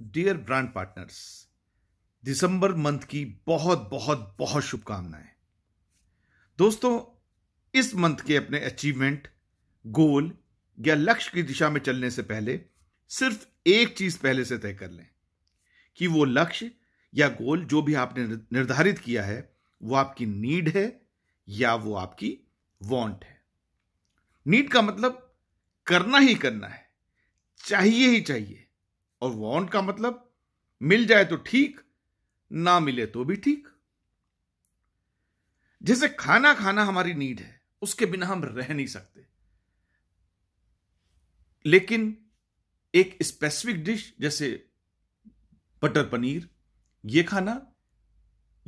dear brand partners दिसंबर month की बहुत बहुत बहुत शुभकामनाएं दोस्तों इस मंथ के अपने अचीवमेंट गोल या लक्ष्य की दिशा में चलने से पहले सिर्फ एक चीज पहले से तय कर लें कि वो लक्ष्य या गोल जो भी आपने निर्धारित किया है वो आपकी नीड है या वो आपकी वांट है नीड का मतलब करना ही करना है चाहिए ही चाहिए और वॉन्ट का मतलब मिल जाए तो ठीक ना मिले तो भी ठीक जैसे खाना खाना हमारी नीड है उसके बिना हम रह नहीं सकते लेकिन एक स्पेसिफिक डिश जैसे बटर पनीर ये खाना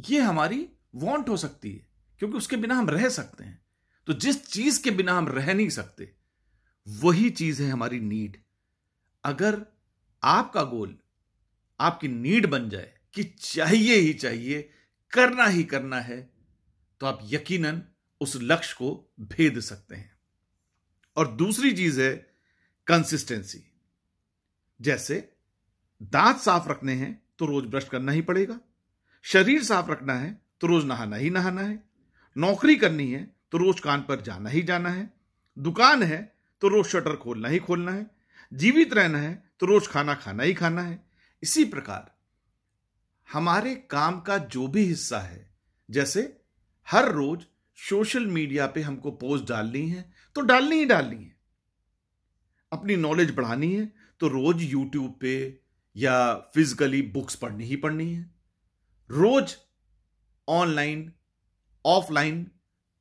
ये हमारी वांट हो सकती है क्योंकि उसके बिना हम रह सकते हैं तो जिस चीज के बिना हम रह नहीं सकते वही चीज है हमारी नीड अगर आपका गोल आपकी नीड बन जाए कि चाहिए ही चाहिए करना ही करना है तो आप यकीनन उस लक्ष्य को भेद सकते हैं और दूसरी चीज है कंसिस्टेंसी जैसे दांत साफ रखने हैं तो रोज ब्रश करना ही पड़ेगा शरीर साफ रखना है तो रोज नहाना ही नहाना है नौकरी करनी है तो रोज कान पर जाना ही जाना है दुकान है तो रोज शटर खोलना ही खोलना है जीवित रहना है तो रोज खाना खाना ही खाना है इसी प्रकार हमारे काम का जो भी हिस्सा है जैसे हर रोज सोशल मीडिया पे हमको पोस्ट डालनी है तो डालनी ही डालनी है अपनी नॉलेज बढ़ानी है तो रोज यूट्यूब पे या फिजिकली बुक्स पढ़नी ही पढ़नी है रोज ऑनलाइन ऑफलाइन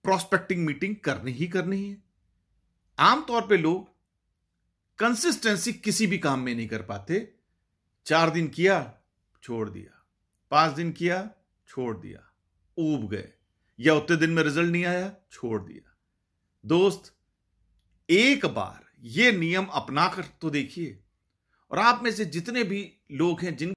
प्रोस्पेक्टिंग मीटिंग करनी ही करनी है आमतौर पे लोग कंसिस्टेंसी किसी भी काम में नहीं कर पाते चार दिन किया छोड़ दिया पांच दिन किया छोड़ दिया ऊब गए या उतने दिन में रिजल्ट नहीं आया छोड़ दिया दोस्त एक बार ये नियम अपना कर तो देखिए और आप में से जितने भी लोग हैं जिन